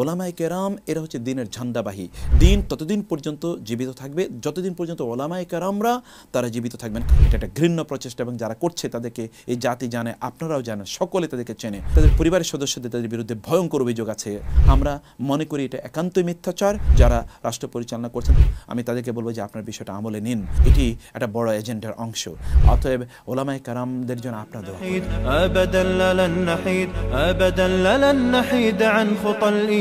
ওলামায় কেরাম এরা হচ্ছে দিনের ঝান্ডাবাহী দিন ততদিন পর্যন্ত জীবিত থাকবে যতদিন পর্যন্ত ওলামায় কেরামরা তারা জীবিত থাকবেন এটা একটা ঘৃণ্য প্রচেষ্টা এবং যারা করছে তাদেরকে এই জাতি জানে আপনারাও জানেন সকলে তাদেরকে চেনে তাদের পরিবারের সদস্যদের তাদের বিরুদ্ধে ভয়ঙ্কর অভিযোগ আছে আমরা মনে করি এটা একান্তই মিথ্যাচার যারা রাষ্ট্র পরিচালনা করছেন আমি তাদেরকে বলবো যে আপনার বিষয়টা আমলে নিন এটি একটা বড় এজেন্ডার অংশ অতএব ওলামায় কারামদের জন্য আপনার দোয়া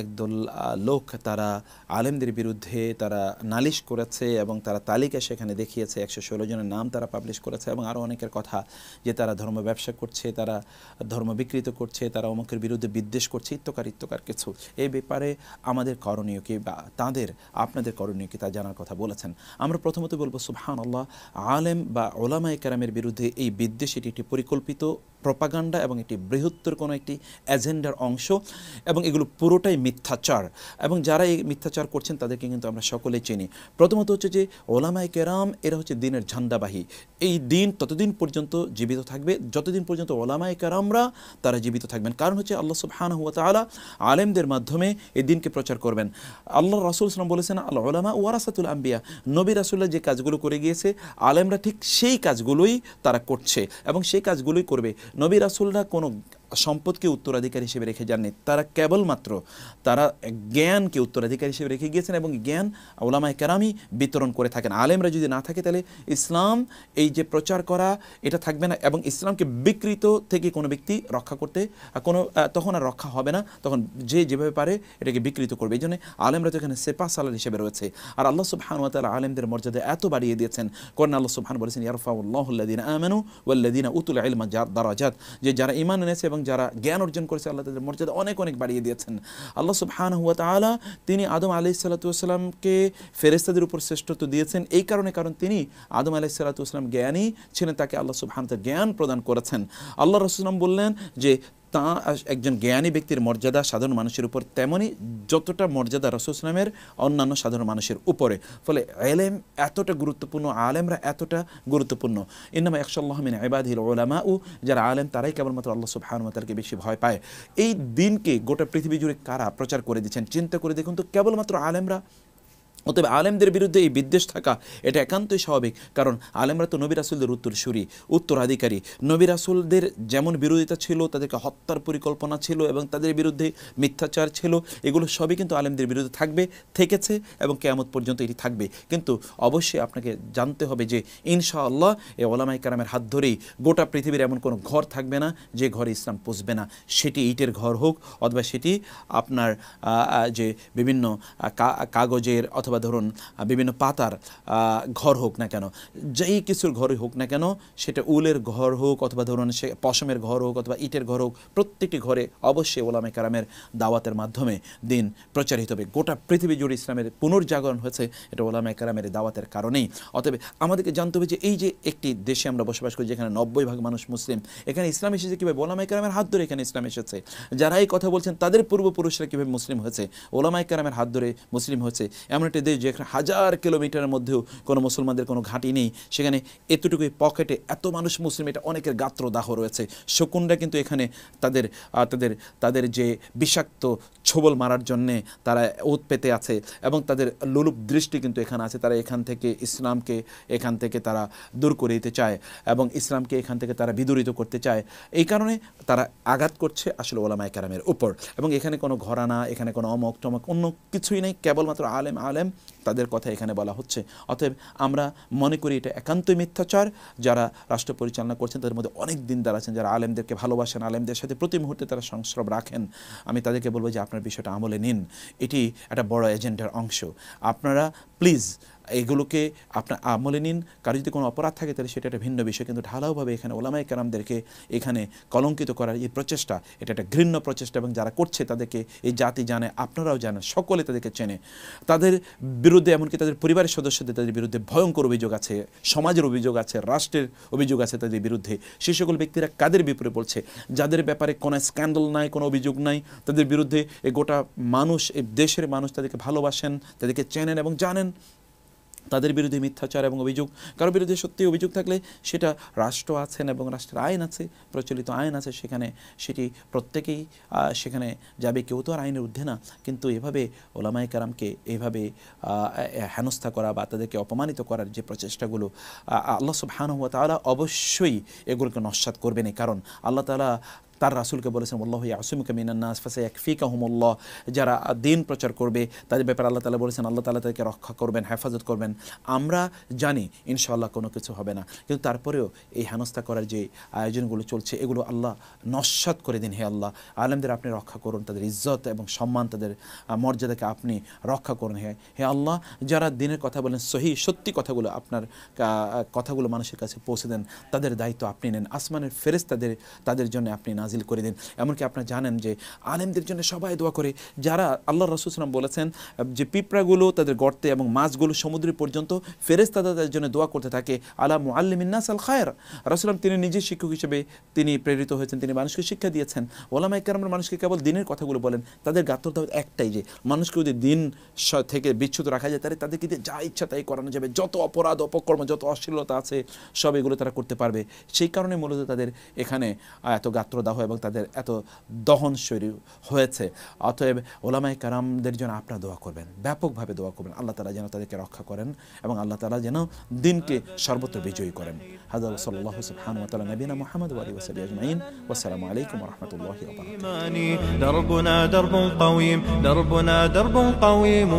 একদল লোক তারা আলেমদের বিরুদ্ধে তারা নালিশ করেছে এবং তারা তালিকা সেখানে দেখিয়েছে একশো ষোলো জনের নাম তারা পাবলিশ করেছে এবং আরও অনেকের কথা যে তারা ধর্ম ব্যবসা করছে তারা ধর্ম বিকৃত করছে তারা অমুকের বিরুদ্ধে বিদ্বেষ করছে ইত্যকার ইত্যকার কিছু এই ব্যাপারে আমাদের করণীয় কি বা তাঁদের আপনাদের করণীয় কি তা জানার কথা বলেছেন আমরা প্রথমত বলবো সুহান আল্লাহ আলেম বা ওলামা একরামের বিরুদ্ধে এই বিদ্বেষ এটি একটি পরিকল্পিত প্রপাগান্ডা এবং একটি বৃহত্তর কোনো একটি এজেন্ডার অংশ এবং এগুলো পুরোটাই মিথ্যাচার এবং যারা এই মিথ্যাচার করছেন তাদেরকে কিন্তু আমরা সকলে চিনি প্রথমত হচ্ছে যে ওলামাই কেরাম এরা হচ্ছে দিনের ঝান্ডাবাহী এই দিন ততদিন পর্যন্ত জীবিত থাকবে যতদিন পর্যন্ত ওলামাই কেরামরা তারা জীবিত থাকবেন কারণ হচ্ছে আল্লাহ সুবহান হুয়া তালা আলেমদের মাধ্যমে এই দিনকে প্রচার করবেন আল্লাহ রাসুল ইসলাম বলেছেন আল্লাহ ওলামা ওয়ারাসাতুল আম্বিয়া নবী রাসুল্লাহ যে কাজগুলো করে গিয়েছে আলেমরা ঠিক সেই কাজগুলোই তারা করছে এবং সেই কাজগুলোই করবে No vira sola con un... সম্পদকে উত্তরাধিকার হিসেবে রেখে যাননি তারা কেবলমাত্র তারা জ্ঞানকে উত্তরাধিকার হিসেবে রেখে গিয়েছেন এবং জ্ঞান ওলামায় কেরামি বিতরণ করে থাকেন আলেমরা যদি না থাকে তাহলে ইসলাম এই যে প্রচার করা এটা থাকবে না এবং ইসলামকে বিকৃত থেকে কোনো ব্যক্তি রক্ষা করতে কোনো তখন আর রক্ষা হবে না তখন যে যেভাবে পারে এটাকে বিকৃত করবে এই জন্য আলেমরা তো এখানে সেপা সালাল হিসেবে রয়েছে আর আল্লাহ সুবহান তালা আলেমদের মর্যাদা এত বাড়িয়ে দিয়েছেন করেন আল্লাহ সুবহান বলেছেন ইয়ারফা উল্লাহদিন আমানু ওল্লাদিন উতুল আলমা দারাজাত যে যারা ইমান এনেছে এবং এবং যারা জ্ঞান অর্জন করেছে আল্লাহ তাদের মর্যাদা অনেক অনেক বাড়িয়ে দিয়েছেন আল্লাহ সুবহান হুয়া তালা তিনি আদম আলি সাল্লাতুসলামকে ফেরেস্তাদের উপর শ্রেষ্ঠত্ব দিয়েছেন এই কারণে কারণ তিনি আদম আলি সাল্লাতুসলাম জ্ঞানী ছিলেন তাকে আল্লাহ সুবহান জ্ঞান প্রদান করেছেন আল্লাহ রসুলাম বললেন যে তা একজন জ্ঞানী ব্যক্তির মর্যাদা সাধারণ মানুষের উপর তেমনই যতটা মর্যাদা রসুসলামের অন্যান্য সাধারণ মানুষের উপরে ফলে এলেম এতটা গুরুত্বপূর্ণ আলেমরা এতটা গুরুত্বপূর্ণ ইনামা একশাল্লাহমিন এবাদিল ওলামা উ যারা আলেম তারাই কেবলমাত্র আল্লাহ সুবাহানুমাতারকে বেশি ভয় পায় এই দিনকে গোটা পৃথিবী জুড়ে কারা প্রচার করে দিচ্ছেন চিন্তা করে দেখুন তো কেবলমাত্র আলেমরা অতএব আলেমদের বিরুদ্ধে এই বিদ্বেষ থাকা এটা একান্তই স্বাভাবিক কারণ আলেমরা তো নবী রাসুলদের উত্তরসূরি উত্তরাধিকারী নবী রাসুলদের যেমন বিরোধিতা ছিল তাদেরকে হত্যার পরিকল্পনা ছিল এবং তাদের বিরুদ্ধে মিথ্যাচার ছিল এগুলো সবই কিন্তু আলেমদের বিরুদ্ধে থাকবে থেকেছে এবং কেয়ামত পর্যন্ত এটি থাকবে কিন্তু অবশ্যই আপনাকে জানতে হবে যে ইনশাআল্লাহ এ ওলামাই কারামের হাত ধরেই গোটা পৃথিবীর এমন কোনো ঘর থাকবে না যে ঘরে ইসলাম পুষবে না সেটি ইটের ঘর হোক অথবা সেটি আপনার যে বিভিন্ন কাগজের অথবা অথবা ধরুন বিভিন্ন পাতার ঘর হোক না কেন যেই কিছুর ঘর হোক না কেন সেটা উলের ঘর হোক অথবা ধরুন সে পশমের ঘর হোক অথবা ইটের ঘর হোক প্রত্যেকটি ঘরে অবশ্যই ওলামে কারামের দাওয়াতের মাধ্যমে দিন প্রচারিত হবে গোটা পৃথিবী জুড়ে ইসলামের পুনর্জাগরণ হয়েছে এটা ওলামে কারামের দাওয়াতের কারণেই অতএব আমাদেরকে জানতে হবে যে এই যে একটি দেশে আমরা বসবাস করি যেখানে নব্বই ভাগ মানুষ মুসলিম এখানে ইসলাম এসেছে কীভাবে ওলামা কারামের হাত ধরে এখানে ইসলাম এসেছে যারা এই কথা বলছেন তাদের পূর্বপুরুষরা কীভাবে মুসলিম হয়েছে ওলামা কারামের হাত ধরে মুসলিম হয়েছে এমন একটি দেশ যেখানে হাজার কিলোমিটারের মধ্যেও কোনো মুসলমানদের কোনো ঘাঁটি নেই সেখানে এতটুকুই পকেটে এত মানুষ মুসলিম এটা অনেকের গাত্রদাহ রয়েছে শকুনরা কিন্তু এখানে তাদের তাদের তাদের যে বিষাক্ত ছোবল মারার জন্যে তারা ওত পেতে আছে এবং তাদের লোলুপ দৃষ্টি কিন্তু এখানে আছে তারা এখান থেকে ইসলামকে এখান থেকে তারা দূর করে দিতে চায় এবং ইসলামকে এখান থেকে তারা বিদুরিত করতে চায় এই কারণে তারা আঘাত করছে আসলে ওলামায় কারামের উপর এবং এখানে কোনো ঘরানা এখানে কোনো অমক টমক অন্য কিছুই নেই কেবলমাত্র আলেম আলেম time তাদের কথা এখানে বলা হচ্ছে অতএব আমরা মনে করি এটা একান্তই মিথ্যাচার যারা রাষ্ট্র পরিচালনা করছেন তাদের মধ্যে অনেক দিন আছেন যারা আলেমদেরকে ভালোবাসেন আলেমদের সাথে প্রতি মুহূর্তে তারা সংস্রব রাখেন আমি তাদেরকে বলবো যে আপনার বিষয়টা আমলে নিন এটি একটা বড় এজেন্ডার অংশ আপনারা প্লিজ এগুলোকে আপনার আমলে নিন কারো যদি কোনো অপরাধ থাকে তাহলে সেটা একটা ভিন্ন বিষয় কিন্তু ঢালাওভাবে এখানে ওলামাই কেরামদেরকে এখানে কলঙ্কিত করার এই প্রচেষ্টা এটা একটা ঘৃণ্য প্রচেষ্টা এবং যারা করছে তাদেরকে এই জাতি জানে আপনারাও জানেন সকলে তাদেরকে চেনে তাদের বিরুদ্ধে বিরুদ্ধে এমনকি তাদের পরিবারের সদস্যদের তাদের বিরুদ্ধে ভয়ঙ্কর অভিযোগ আছে সমাজের অভিযোগ আছে রাষ্ট্রের অভিযোগ আছে তাদের বিরুদ্ধে সে সকল ব্যক্তিরা কাদের বিপরে বলছে যাদের ব্যাপারে কোনো স্ক্যান্ডাল নাই কোনো অভিযোগ নাই তাদের বিরুদ্ধে এ গোটা মানুষ এ দেশের মানুষ তাদেরকে ভালোবাসেন তাদেরকে চেনেন এবং জানেন তাদের বিরুদ্ধে মিথ্যাচার এবং অভিযোগ কারো বিরুদ্ধে সত্যি অভিযোগ থাকলে সেটা রাষ্ট্র আছেন এবং রাষ্ট্রের আইন আছে প্রচলিত আইন আছে সেখানে সেটি প্রত্যেকেই সেখানে যাবে কেউ তো আর আইনের ঊর্ধ্বে না কিন্তু এভাবে ওলামাই কারামকে এভাবে হেনস্থা করা বা তাদেরকে অপমানিত করার যে প্রচেষ্টাগুলো আল্লাহ সব সুবহান হওয়া তাহলে অবশ্যই এগুলোকে নস্বাত করবেন কারণ আল্লাহ তালা তার রাসুলকে বলেছেন আল্লাহ আসুম কামিনান্নাস ফাসে একফি কাহমুল্লাহ যারা দিন প্রচার করবে তাদের ব্যাপারে আল্লাহ তালা বলেছেন আল্লাহ তালা তাদেরকে রক্ষা করবেন হেফাজত করবেন আমরা জানি ইনশাল্লাহ কোনো কিছু হবে না কিন্তু তারপরেও এই হেনস্থা করার যে আয়োজনগুলো চলছে এগুলো আল্লাহ নস্বাত করে দিন হে আল্লাহ আলমদের আপনি রক্ষা করুন তাদের ইজ্জত এবং সম্মান তাদের মর্যাদাকে আপনি রক্ষা করুন হে হে আল্লাহ যারা দিনের কথা বলেন সহি সত্যি কথাগুলো আপনার কথাগুলো মানুষের কাছে পৌঁছে দেন তাদের দায়িত্ব আপনি নেন আসমানের ফেরেস তাদের তাদের জন্য আপনি না নাজিল করে দিন এমনকি আপনারা জানেন যে আলেমদের জন্য সবাই দোয়া করে যারা আল্লাহ রসুলাম বলেছেন যে পিঁপড়াগুলো তাদের গর্তে এবং মাছগুলো সমুদ্রে পর্যন্ত ফেরেস্তা তাদের জন্য দোয়া করতে থাকে আলা মুআল্লিমিন্নাস আল খায়ের রসুলাম তিনি নিজে শিক্ষক হিসেবে তিনি প্রেরিত হয়েছেন তিনি মানুষকে শিক্ষা দিয়েছেন ওলামা একরামের মানুষকে কেবল দিনের কথাগুলো বলেন তাদের গাত্র একটাই যে মানুষকে যদি দিন থেকে বিচ্ছুত রাখা যায় তাহলে তাদেরকে যা ইচ্ছা তাই করানো যাবে যত অপরাধ অপকর্ম যত অশ্লীলতা আছে সব এগুলো তারা করতে পারবে সেই কারণে মূলত তাদের এখানে এত গাত্র এবং তাদের এত দহন শরীর হয়েছে অতএব ওলামাই কারামদের জন্য আপনারা দোয়া করবেন ব্যাপকভাবে দোয়া করবেন আল্লাহ তালা যেন তাদেরকে রক্ষা করেন এবং আল্লাহ তালা যেন দিনকে সর্বত্র বিজয়ী করেন হাজার সাল্লাহ সুবহান ওয়া তাআলা নবীনা মুহাম্মদ ওয়া আলিহি ওয়া সাহবিহি আজমাইন ওয়া আসসালামু আলাইকুম ওয়া রাহমাতুল্লাহি ওয়া বারাকাতুহু দরবুনা দরবুন কাওয়িম দরবুনা দরবুন কাওয়িম